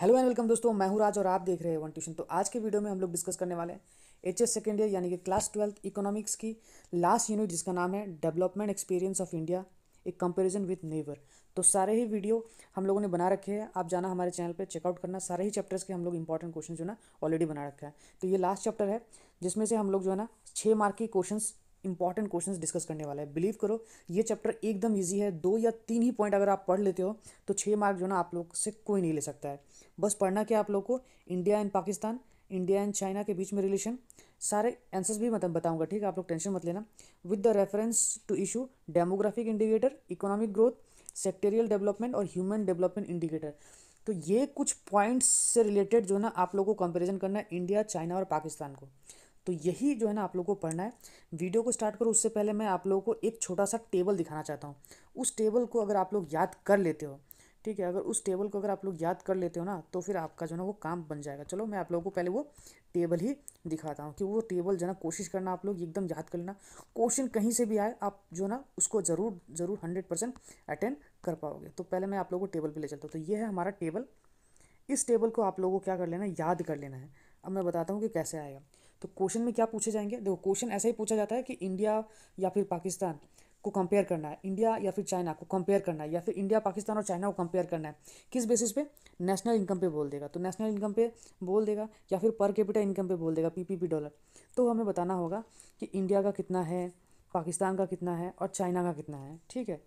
hello and welcome दोस्तों मैं हूं राज और आप देख रहे हैं वन ट्यूशन तो आज के वीडियो में हम लोग डिस्कस करने वाले हैं एच एस सेकेंड ईयर यानी कि क्लास ट्वेल्थ इकोनॉमिक्स की लास्ट यूनिट जिसका नाम है डेवलपमेंट एक्सपीरियंस ऑफ इंडिया एक कंपैरिजन विद नेवर तो सारे ही वीडियो हम लोगों ने बना रखे हैं आप जाना हमारे चैनल पर चेकआउट करना सारे ही चैप्टर्स के हम लोग इंपॉर्टेंट क्वेश्चन जो है ना ऑलरेडी बना रखा है तो ये लास्ट चैप्टर है जिसमें से हम लोग जो है ना छः मार्क के क्वेश्चन इंपॉर्टेंट क्वेश्चन डिस्कस करने वाला है बिलीव करो ये चैप्टर एकदम ईजी है दो या तीन ही पॉइंट अगर आप पढ़ लेते हो तो छः मार्क जो ना आप लोग से कोई नहीं ले सकता है बस पढ़ना क्या आप लोग को India and Pakistan India and China के बीच में रिलेशन सारे आंसर्स भी मतलब बताऊंगा ठीक है आप लोग टेंशन मत लेना with the reference to issue demographic indicator economic growth sectoral development और ह्यूमन डेवलपमेंट इंडिकेटर तो ये कुछ पॉइंट्स से रिलेटेड जो ना आप लोगों को कंपेरिजन करना है इंडिया चाइना और पाकिस्तान को तो यही जो है ना आप लोगों को पढ़ना है वीडियो को स्टार्ट करो उससे पहले मैं आप लोगों को एक छोटा सा टेबल दिखाना चाहता हूँ उस टेबल को अगर आप लोग याद कर लेते हो ठीक है अगर उस टेबल को अगर आप लोग याद कर लेते हो ना तो फिर आपका जो है ना वो काम बन जाएगा चलो मैं आप लोगों को पहले वो टेबल ही दिखाता हूँ कि वो टेबल जो है ना कोशिश करना आप लोग एकदम याद कर लेना क्वेश्चन कहीं से भी आए आप जो है ना उसको ज़रूर ज़रूर हंड्रेड परसेंट अटेंड कर पाओगे तो पहले मैं आप लोगों को टेबल पर ले चलता हूँ तो ये है हमारा टेबल इस टेबल को आप लोगों को क्या कर लेना है याद कर लेना है अब मैं बताता हूँ कि कैसे आएगा तो क्वेश्चन में क्या पूछे जाएंगे देखो क्वेश्चन ऐसा ही पूछा जाता है कि इंडिया या फिर पाकिस्तान को कंपेयर करना है इंडिया या फिर चाइना को कंपेयर करना है या फिर इंडिया पाकिस्तान और चाइना को कंपेयर करना है किस बेसिस पे नेशनल इनकम पे बोल देगा तो नेशनल इनकम पे बोल देगा या फिर पर कैपिटा इनकम पे बोल देगा पीपीपी डॉलर तो हमें बताना होगा कि इंडिया का कितना है पाकिस्तान का कितना है और चाइना का कितना है ठीक है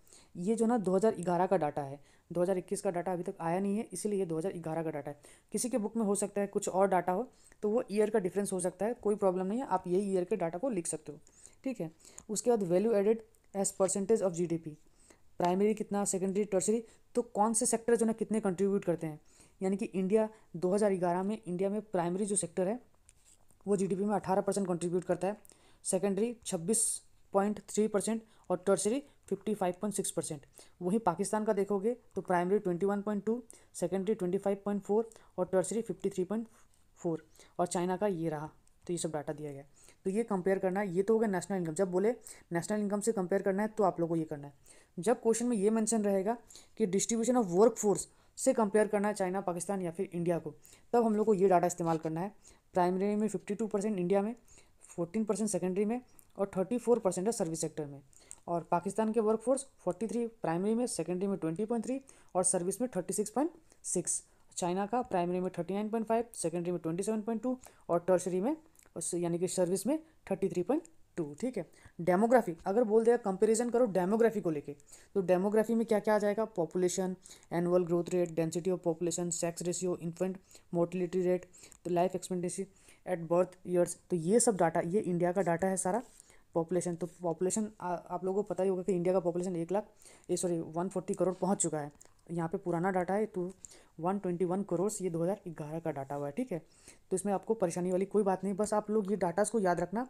ये जो ना 2011 का डाटा है 2021 का डाटा अभी तक आया नहीं है इसीलिए 2011 का डाटा है किसी के बुक में हो सकता है कुछ और डाटा हो तो वो ईयर का डिफरेंस हो सकता है कोई प्रॉब्लम नहीं है आप यही ईयर के डाटा को लिख सकते हो ठीक है उसके बाद value added as percentage of G primary कितना सेकेंडरी टर्सरी तो कौन से सेक्टर जो ना कितने कंट्रीब्यूट करते हैं यानी कि इंडिया 2011 में इंडिया में प्राइमरी जो सेक्टर है वो जीडीपी में 18 परसेंट कंट्रीब्यूट करता है सेकेंडरी छब्बीस पॉइंट थ्री परसेंट और tertiary fifty five point six percent वहीं पाकिस्तान का देखोगे तो primary twenty one point two secondary twenty five point four और tertiary fifty three point four और चाइना का ये रहा तो ये सब डाटा दिया गया तो ये कंपेयर करना है ये तो हो गया नेशनल इनकम जब बोले नेशनल इनकम से कंपेयर करना है तो आप लोगों को ये करना है जब क्वेश्चन में ये मेंशन रहेगा कि डिस्ट्रीब्यूशन ऑफ वर्क फोर्स से कंपेयर करना है चाइना पाकिस्तान या फिर इंडिया को तब हम लोग को ये डाटा इस्तेमाल करना है प्राइमरी में फिफ्टी टू परसेंट इंडिया में फोर्टीन परसेंट सेकेंडरी में और थर्टी फोर परसेंट है सर्विस सेक्टर में और पाकिस्तान के वर्कफोर्स फोर्टी थ्री प्राइमरी में सेकेंडरी में ट्वेंटी पॉइंट थ्री और सर्विस में thirty six point six China का प्राइमरी में thirty nine point five secondary में ट्वेंटी सेवन पॉइंट टू और टर्सरी में यानी कि सर्विस में थर्टी थ्री पॉइंट टू ठीक है डेमोग्राफी अगर बोल दिया कंपेरिजन करो डेमोग्राफी को लेके तो डेमोग्राफी में क्या क्या आ जाएगा population annual growth rate density of population sex ratio infant mortality rate तो life expectancy at birth years तो ये सब डाटा ये इंडिया का डाटा है सारा पॉपुलेशन तो पॉपुलेशन आप लोगों को पता ही होगा कि इंडिया का पॉपुलेशन एक लाख ये सॉरी वन फोर्टी करोड़ पहुंच चुका है यहाँ पे पुराना डाटा है तो वन ट्वेंटी वन करोड़ ये दो हज़ार ग्यारह का डाटा हुआ है ठीक है तो इसमें आपको परेशानी वाली कोई बात नहीं बस आप लोग ये डाटास को याद रखना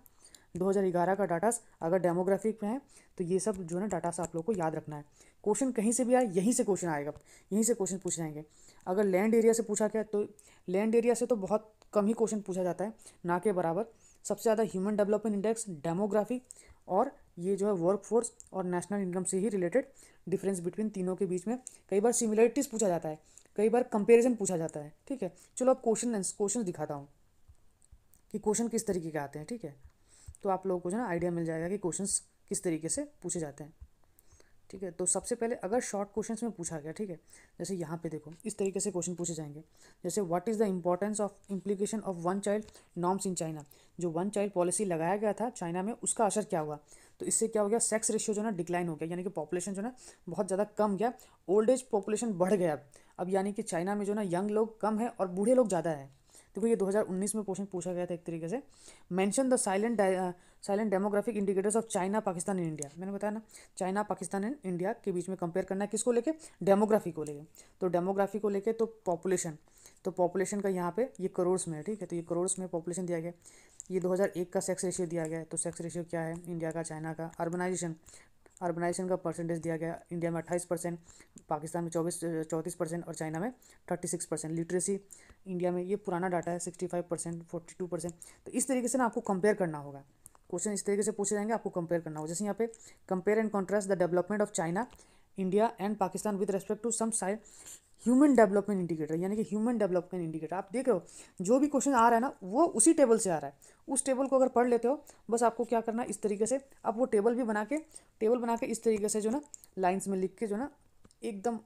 दो हज़ार ग्यारह का डाटास अगर डेमोग्राफिक में है तो ये सब जो है ना डाटास आप लोग को याद रखना है क्वेश्चन कहीं से भी आए यहीं से क्वेश्चन आएगा यहीं से क्वेश्चन पूछ जाएंगे अगर लैंड एरिया से पूछा गया तो लैंड एरिया से तो बहुत कम ही क्वेश्चन पूछा जाता है ना के बराबर सबसे ज़्यादा ह्यूमन डेवलपमेंट इंडेक्स डेमोग्राफी और ये जो है वर्कफोर्स और नेशनल इनकम से ही रिलेटेड डिफरेंस बिटवीन तीनों के बीच में कई बार सिमिलरिटीज़ पूछा जाता है कई बार कंपेरिजन पूछा जाता है ठीक है चलो अब क्वेश्चन क्वेश्चन दिखाता हूँ कि क्वेश्चन किस तरीके के आते हैं ठीक है तो आप लोगों को जो ना आइडिया मिल जाएगा कि क्वेश्चन किस तरीके से पूछे जाते हैं ठीक है तो सबसे पहले अगर शॉर्ट क्वेश्चन में पूछा गया ठीक है जैसे यहाँ पे देखो इस तरीके से क्वेश्चन पूछे जाएंगे जैसे what is the importance of implication of one child norms in China जो वन चाइल्ड पॉलिसी लगाया गया था चाइना में उसका असर क्या हुआ तो इससे क्या हो गया सेक्स रेशियो जो ना डिक्लाइन हो गया यानी कि पॉपुलेशन जो ना बहुत ज़्यादा कम गया ओल्ड एज पॉपुलेशन बढ़ गया अब यानी कि चाइना में जो ना यंग लोग कम है और बूढ़े लोग ज़्यादा है देखो ये 2019 में क्वेश्चन पूछा गया था एक तरीके से mention the silent silent demographic indicators of China Pakistan and India मैंने बताया ना चाइना पाकिस्तान एंड इंडिया के बीच में कंपेयर करना है किसको लेके डेमोग्राफी को लेके तो डेमोग्राफी को लेके तो पॉपुलेशन तो पॉपुलेशन का यहाँ पे ये करोड़्स में है ठीक है तो ये करोड़्स में पॉपुलेशन दिया गया ये 2001 का सेक्स रेशियो दिया गया है तो सेक्स रेशियो क्या है इंडिया का चाइना का अर्बनाइजेशन अर्बनाइजेशन का परसेंटेज दिया गया इंडिया में अट्ठाईस परसेंट पाकिस्तान में चौबीस चौंतीस परसेंट और चाइना में thirty six percent literacy India में ये पुराना डाटा है sixty five percent forty two percent तो इस तरीके से ना आपको कंपेयर करना होगा क्वेश्चन इस तरीके से पूछे जाएंगे आपको कंपेयर करना होगा जैसे यहाँ पे compare and contrast the development of China India and Pakistan with respect to some side human development indicator यानी कि ह्यूमन डेवलपमेंट इंडिकेटर आप देख रहे हो जो भी क्वेश्चन आ रहा है ना वो उसी टेबल से आ रहा है उस टेबल को अगर पढ़ लेते हो बस आपको क्या करना है इस तरीके से आप वो टेबल भी बना के टेबल बना के इस तरीके से जो ना लाइन्स में लिख के जो ना एकदम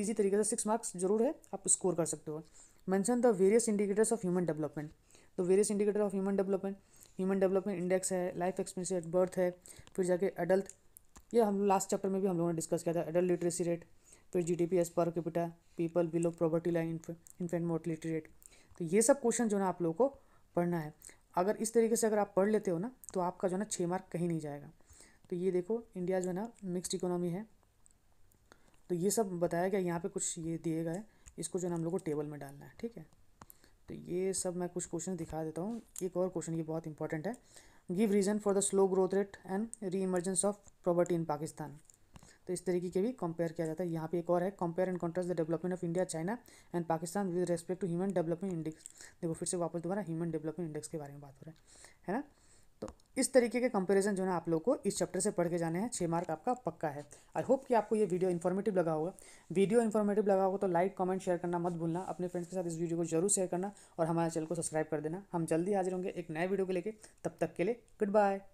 ईजी तरीके से सिक्स मार्क्स जरूर है आप स्कोर कर सकते हो mention the various indicators of human development तो various indicator of human development human development index है लाइफ एक्सपेंसी एट बर्थ है फिर जाके एडल्ट ये हम लास्ट चैप्टर में भी हम लोगों ने डिस्कस किया था एडल्ट लिटरेसी रेट फिर G D P S per capita people below property line infant mortality rate तो ये सब क्वेश्चन जो ना आप लोगों को पढ़ना है अगर इस तरीके से अगर आप पढ़ लेते हो ना तो आपका जो है ना छः मार्क कहीं नहीं जाएगा तो ये देखो इंडिया जो है ना मिक्सड इकोनॉमी है तो ये सब बताया गया यहाँ पे कुछ ये दिए गए इसको जो है हम लोग को टेबल में डालना है ठीक है तो ये सब मैं कुछ क्वेश्चन दिखा देता हूँ एक और क्वेश्चन ये बहुत इंपॉर्टेंट है give reason for the slow growth rate and re emergence of property in Pakistan तो इस तरीके के भी कंपेयर किया जाता है यहाँ पे एक और है compare and contrast the development of India China and Pakistan with respect to human development index देखो फिर से वापस दोबारा ह्यूमन डेवलपमेंट इंडेक्स के बारे में बात हो रहा है है ना तो इस तरीके के कंपेरिजन जो है आप लोग को इस चैप्टर से पढ़ के जाने हैं छः मार्क आपका पक्का है आई होप कि आपको ये वीडियो इन्फॉर्मेटिव लगा होगा वीडियो इन्फॉर्मेटिव लगा होगा तो लाइक कमेंट शेयर करना मत भूलना अपने फ्रेंड्स के साथ इस वीडियो को जरूर शेयर करना और हमारे चैनल को सब्सक्राइब कर देना हम जल्दी हाजिर होंगे एक नए वीडियो को लेकर तब तक के लिए गुड बाय